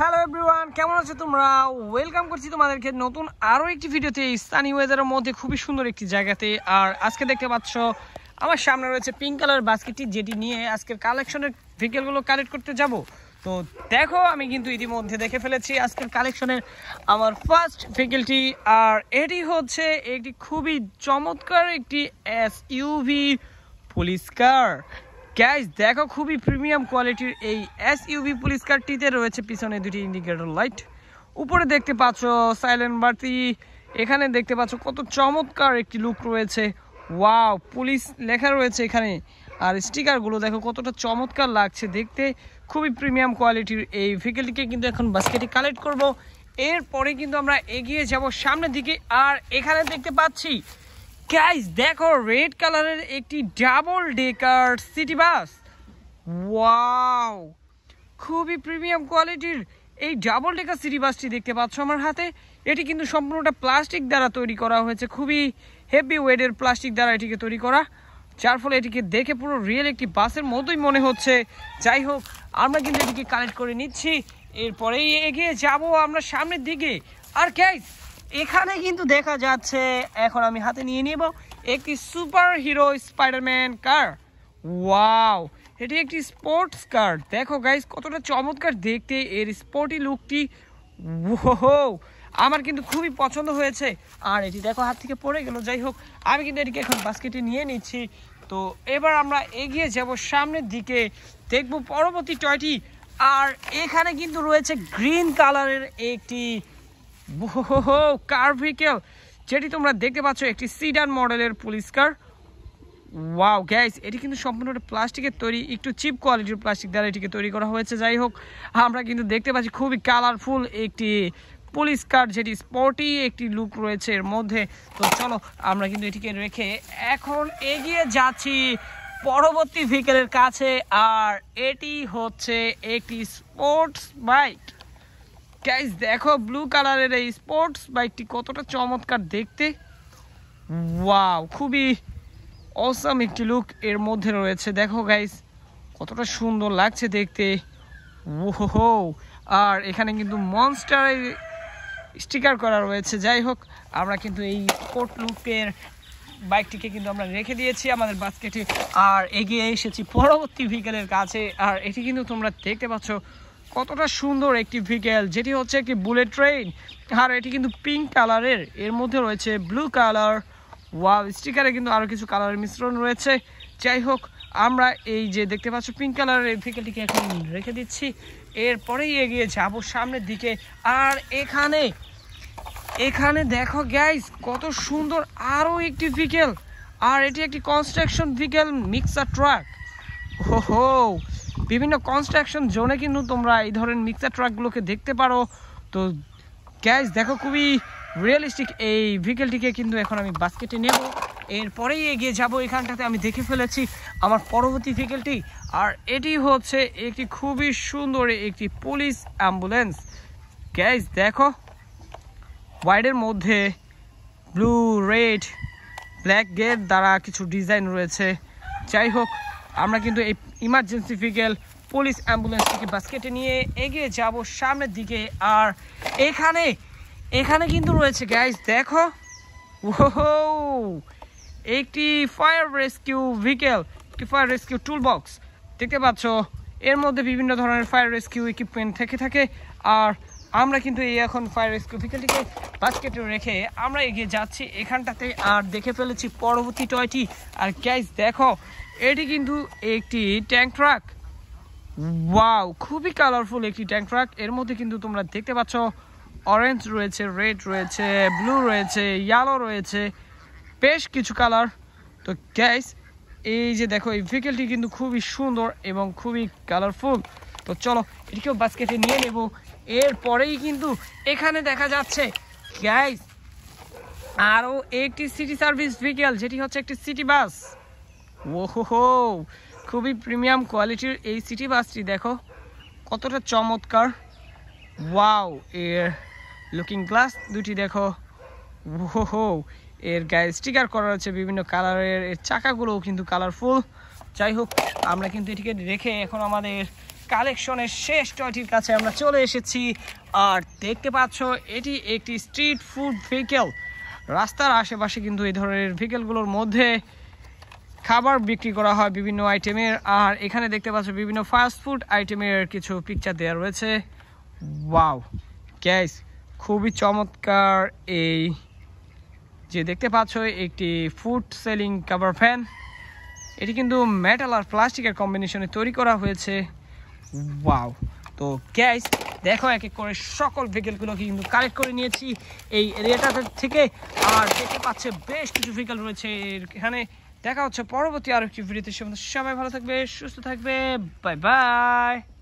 hello everyone কেমন আছো তোমরা ওয়েলকাম করছি তোমাদেরকে নতুন আরও একটি ভিডিওতে স্থানীয় ওয়েদারের মধ্যে খুবই সুন্দর একটি জায়গাতে আর আজকে দেখতে পাচ্ছ আমার সামনে রয়েছে পিঙ্ক কালার বাস্কেটটি যেটি নিয়ে আজকের কালেকশনের ভেহিকেলগুলো কালেক্ট করতে যাব তো দেখো আমি কিন্তু ইতিমধ্যে দেখে ফেলেছি আজকের কালেকশনের আমার ফার্স্ট ভেহিকেলটি আর এটি হচ্ছে একটি খুবই চমৎকার একটি S UV police car guys দেখো খুবই প্রিমিয়াম কোয়ালিটির এই এস ইউভি পুলিশ কারটিতে রয়েছে পিছনে দুটি ইন্ডিকেটর লাইট উপরে দেখতে পাচ্ছ সাইলেন্ট বাতি এখানে দেখতে পাচ্ছ কত চমৎকার একটি লুক রয়েছে ওয়াও পুলিশ লেখা রয়েছে এখানে আর স্টিকারগুলো দেখো কতটা চমৎকার লাগছে দেখতে খুবই প্রিমিয়াম কোয়ালিটির এই ভেহিকেলটিকে কিন্তু এখন বাস্কেটে কালেক্ট করব এরপরে কিন্তু আমরা এগিয়ে যাব সামনের দিকে আর এখানে দেখতে পাচ্ছি গাইস দেখো রেড কালারের একটি double decker city bus wow খুবই প্রিমিয়াম কোয়ালিটির এই ডাবল ডেকার সিটি বাসটি দেখতে পাচ্ছ আমার হাতে এটি কিন্তু সম্পূর্ণটা প্লাস্টিক দ্বারা তৈরি করা হয়েছে খুবই হেভি ওয়েটের প্লাস্টিক দ্বারা এটিকে তৈরি করা যার ফলে এটিকে দেখে পুরো রিয়েল একটি বাসের মতোই মনে হচ্ছে যাই হোক আমরা কিন্তু এটিকে কালেক্ট করে নিচ্ছি এরপরেই এগিয়ে যাব আমরা সামনের দিকে আর গ্যাস এখানে কিন্তু দেখা যাচ্ছে এখন আমি হাতে নিয়ে নিব একটি super hero Spiderman car wow এটি একটি স্পোর্টস কার দেখো গাইজ কতটা চমৎকার দেখতে এর স্পোর্টি লুকটি ও আমার কিন্তু খুবই পছন্দ হয়েছে আর এটি দেখো হাত থেকে পড়ে গেল যাই হোক আমি কিন্তু এটিকে এখন বাস্কেটে নিয়ে নিচ্ছি তো এবার আমরা এগিয়ে যাব সামনের দিকে দেখব পরবর্তী টয়টি আর এখানে কিন্তু রয়েছে গ্রিন কালারের একটি কার ভেহিকেল যেটি তোমরা দেখতে পাচ্ছ একটি সিডান মডেলের পুলিশ কার ওয়াও গ্যাস এটি কিন্তু সম্পূর্ণটা প্লাস্টিকের তৈরি একটু চিপ কোয়ালিটির প্লাস্টিক দ্বারা এটিকে তৈরি করা হয়েছে যাই হোক আমরা কিন্তু দেখতে পাচ্ছি খুবই কালারফুল একটি পুলিশ কার যেটি স্পটি একটি লুক রয়েছে এর মধ্যে তো চলো আমরা কিন্তু এটিকে রেখে এখন এগিয়ে যাচ্ছি পরবর্তী ভেহিকেলের কাছে আর এটি হচ্ছে একটি স্পোর্টস বাইক গাইস দেখো ব্লু কালারের এই স্পোর্টস বাইকটি কতটা চমৎকার দেখতে ওয়াও খুবই অসাম একটি লুক এর মধ্যে রয়েছে দেখো গাইস কতটা সুন্দর লাগছে দেখতে ওহো আর এখানে কিন্তু মনস্টার স্টিকার করা রয়েছে যাই হোক আমরা কিন্তু এই স্পোর্ট লুকের বাইকটিকে কিন্তু আমরা রেখে দিয়েছি আমাদের বাস্কেটে আর এগিয়ে এসেছি পরবর্তী ভেহিকেলের কাছে আর এটি কিন্তু তোমরা দেখতে পাচ্ছ কতটা সুন্দর একটি ভেহিকেল যেটি হচ্ছে একটি বুলেট ট্রেন আর এটি কিন্তু পিঙ্ক কালারের এর মধ্যে রয়েছে ব্লু কালার ওয়াও স্টিকারে কিন্তু আরও কিছু কালারের মিশ্রণ রয়েছে যাই হোক আমরা এই যে দেখতে পাচ্ছ পিঙ্ক কালারের এই ভেহিকেলটিকে এখন রেখে দিচ্ছি এরপরেই এগিয়ে যাব সামনের দিকে আর এখানে এখানে দেখো গ্যাস কত সুন্দর আরও একটি ভেহিকেল আর এটি একটি কনস্ট্রাকশন ভেহিকেল মিক্সার ট্রাক হো হো বিভিন্ন কনস্ট্রাকশন জোনে কিন্তু তোমরা এই ধরনের মিক্সার ট্রাকগুলোকে দেখতে পারো তো গ্যাস দেখো খুবই রিয়েলিস্টিক এই ভেহিকেলটিকে কিন্তু এখন আমি বাস্কেটে নেব এরপরেই এগিয়ে যাব এখানটাতে আমি দেখে ফেলেছি আমার পরবর্তী ভেহিকেলটি আর এটি হচ্ছে একটি খুবই সুন্দর একটি পুলিশ অ্যাম্বুলেন্স গ্যাস দেখো হোয়াইটের মধ্যে ব্লু রেড ব্ল্যাক গেট দ্বারা কিছু ডিজাইন রয়েছে যাই হোক আমরা কিন্তু এই ইমার্জেন্সি ভেহিকেল পুলিশ অ্যাম্বুলেন্স থেকে বাস্কেটে নিয়ে এগিয়ে যাব সামনের দিকে আর এখানে এখানে কিন্তু রয়েছে গ্যাস দেখো ও একটি ফায়ার রেস্কিউ ভেহিকেল একটি ফায়ার রেস্কিউ টুল বক্স দেখতে পাচ্ছ এর মধ্যে বিভিন্ন ধরনের ফায়ার রেস্কিউ ইকুইপমেন্ট থেকে থাকে আর আমরা কিন্তু এই এখন ফায়ার ভিকলটিকে বাস্কেটে রেখে আমরা এগিয়ে যাচ্ছি এখানটাতে আর দেখে ফেলেছি পরবর্তী টয়টি আর ক্যাশ দেখো এটি কিন্তু একটি ট্যাঙ্ক ট্রাক ওয়াও খুবই কালারফুল একটি ট্যাঙ্ক ট্রাক এর মধ্যে কিন্তু তোমরা দেখতে পাচ্ছ অরেঞ্জ রয়েছে রেড রয়েছে ব্লু রয়েছে ইয়ালো রয়েছে বেশ কিছু কালার তো ক্যাশ এই যে দেখো এই ভেহিকেলটি কিন্তু খুবই সুন্দর এবং খুবই কালারফুল তো চলো এটিকেও বাস্কেটে নিয়ে নেব এরপরেই কিন্তু এখানে দেখা যাচ্ছে গ্যাস আরও একটি সিটি সার্ভিস ভেহিকেল যেটি হচ্ছে একটি সিটি বাস ওহো খুবই প্রিমিয়াম কোয়ালিটির এই সিটি বাসটি দেখো কতটা চমৎকার ওয়াও এর লুকিং গ্লাস দুটি দেখো ওহো এর গায়ে স্টিকার করা রয়েছে বিভিন্ন কালারের এর চাকাগুলোও কিন্তু কালারফুল যাই হোক আমরা কিন্তু এটিকে রেখে এখন আমাদের কালেকশনের শেষ টয়টির কাছে আমরা চলে এসেছি আর দেখতে পাচ্ছ এটি একটি স্ট্রিট ফুড ভেহিকেল রাস্তার আশেপাশে কিন্তু এই ধরনের ভেহিকেলগুলোর মধ্যে খাবার বিক্রি করা হয় বিভিন্ন আইটেমের আর এখানে দেখতে পাচ্ছ বিভিন্ন ফাস্ট ফুড আইটেমের কিছু পিকচার দেওয়া রয়েছে ওয়াও গ্যাস খুবই চমৎকার এই যে দেখতে পাচ্ছ একটি ফুড সেলিং কাভার ফ্যান এটি কিন্তু মেটাল আর প্লাস্টিকের কম্বিনেশনে তৈরি করা হয়েছে ওয়াও তো গ্যাস দেখো এক এক করে সকল ভেহিকেলগুলোকে কিন্তু কালেক্ট করে নিয়েছি এই এরিয়াটা থেকে আর দেখতে পাচ্ছে বেশ কিছু ভেহিকেল রয়েছে এখানে দেখা হচ্ছে পরবর্তী একটি ভিডিওতে সবাই ভালো থাকবে সুস্থ থাকবে বাই বাই